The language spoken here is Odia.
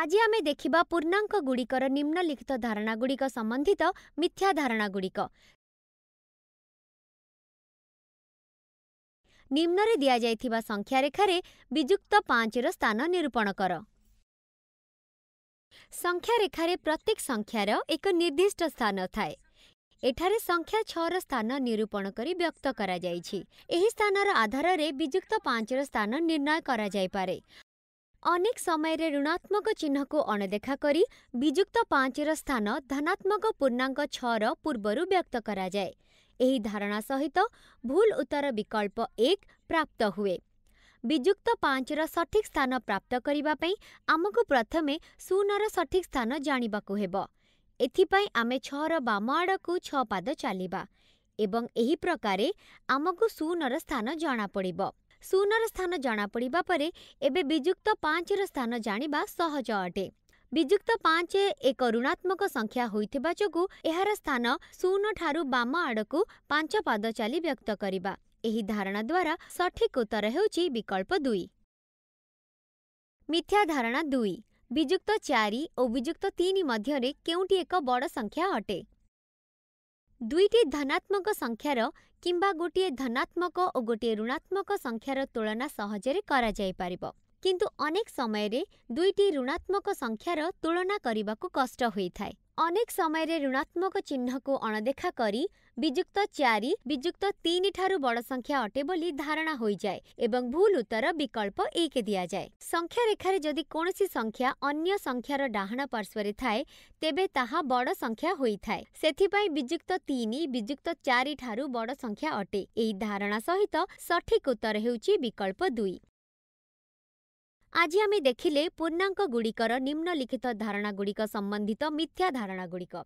ଆଜି ଆମେ ଦେଖିବା ପୂର୍ଣ୍ଣାଙ୍କ ଗୁଡ଼ିକର ନିମ୍ନଲିଖିତ ଧାରଣାଗୁଡ଼ିକ ସମ୍ବନ୍ଧିତ ମିଥ୍ୟା ଧାରଣାଗୁଡ଼ିକ ନିମ୍ନରେ ଦିଆଯାଇଥିବା ସଂଖ୍ୟାରେଖାରେ ବିଯୁକ୍ତ ପାଞ୍ଚର ସ୍ଥାନ ନିରୂପଣ କର ସଂଖ୍ୟାରେଖାରେ ପ୍ରତ୍ୟେକ ସଂଖ୍ୟାର ଏକ ନିର୍ଦ୍ଦିଷ୍ଟ ସ୍ଥାନ ଥାଏ ଏଠାରେ ସଂଖ୍ୟା ଛଅର ସ୍ଥାନ ନିରୂପଣ କରି ବ୍ୟକ୍ତ କରାଯାଇଛି ଏହି ସ୍ଥାନର ଆଧାରରେ ବିଯୁକ୍ତ ପାଞ୍ଚର ସ୍ଥାନ ନିର୍ଣ୍ଣୟ କରାଯାଇପାରେ ଅନେକ ସମୟରେ ଋଣାତ୍ମକ ଚିହ୍ନକୁ ଅଣଦେଖା କରି ବିଯୁକ୍ତ ପାଞ୍ଚର ସ୍ଥାନ ଧନାତ୍ମକ ପୂର୍ଣ୍ଣାଙ୍କ ଛଅର ପୂର୍ବରୁ ବ୍ୟକ୍ତ କରାଯାଏ ଏହି ଧାରଣା ସହିତ ଭୁଲ ଉତ୍ତର ବିକଳ୍ପ ଏକ ପ୍ରାପ୍ତ ହୁଏ ବିଯୁକ୍ତ ପାଞ୍ଚର ସଠିକ୍ ସ୍ଥାନ ପ୍ରାପ୍ତ କରିବା ପାଇଁ ଆମକୁ ପ୍ରଥମେ ଶୂନର ସଠିକ୍ ସ୍ଥାନ ଜାଣିବାକୁ ହେବ ଏଥିପାଇଁ ଆମେ ଛଅର ବାମ ଆଡ଼କୁ ଛଅ ପାଦ ଚାଲିବା ଏବଂ ଏହି ପ୍ରକାରେ ଆମକୁ ଶୂନର ସ୍ଥାନ ଜଣାପଡ଼ିବ ଶୂନର ସ୍ଥାନ ଜଣାପଡ଼ିବା ପରେ ଏବେ ବିଯୁକ୍ତ ପାଞ୍ଚର ସ୍ଥାନ ଜାଣିବା ସହଜ ଅଟେ ବିଯୁକ୍ତ ପାଞ୍ଚ ଏକ ଋଣାତ୍ମକ ସଂଖ୍ୟା ହୋଇଥିବା ଯୋଗୁଁ ଏହାର ସ୍ଥାନ ଶୂନଠାରୁ ବାମ ଆଡ଼କୁ ପାଞ୍ଚ ପାଦ ଚାଲି ବ୍ୟକ୍ତ କରିବା ଏହି ଧାରଣା ଦ୍ୱାରା ସଠିକ୍ ଉତ୍ତର ହେଉଛି ବିକଳ୍ପ ଦୁଇ ମିଥ୍ୟା ଧାରଣା ଦୁଇ ବିଯୁକ୍ତ ଚାରି ଓ ବିଯୁକ୍ତ ତିନି ମଧ୍ୟରେ କେଉଁଟି ଏକ ବଡ଼ ସଂଖ୍ୟା ଅଟେ ଦୁଇଟି ଧନାତ୍ମକ ସଂଖ୍ୟାର କିମ୍ବା ଗୋଟିଏ ଧନାତ୍ମକ ଓ ଗୋଟିଏ ଋଣାତ୍ମକ ସଂଖ୍ୟାର ତୁଳନା ସହଜରେ କରାଯାଇପାରିବ କିନ୍ତୁ ଅନେକ ସମୟରେ ଦୁଇଟି ଋଣାତ୍ମକ ସଂଖ୍ୟାର ତୁଳନା କରିବାକୁ କଷ୍ଟ ହୋଇଥାଏ অনেক সময় রে ঋণাত্মক চিহ্ন কো অনাদেখা করি বিযুক্ত 4 বিযুক্ত 3 ঠারু বড় সংখ্যা अटे বলি ধারণা হই যায় এবং ভুল উত্তর বিকল্প 1 কে দিয়া যায় সংখ্যা রেখার যদি কোনসি সংখ্যা অন্য সংখ্যার ডাহনা পার্শ্বরে ঠায়ে তেবে তাহা বড় সংখ্যা হই ঠায়ে সেতি পই বিযুক্ত 3 বিযুক্ত 4 ঠারু বড় সংখ্যা अटे এই ধারণা সহিত সঠিক উত্তর হউচি বিকল্প 2 आज आमे निम्न लिखित निम्नलिखित धारणागुडिक सम्बन्धित मिथ्या धारणागुडिक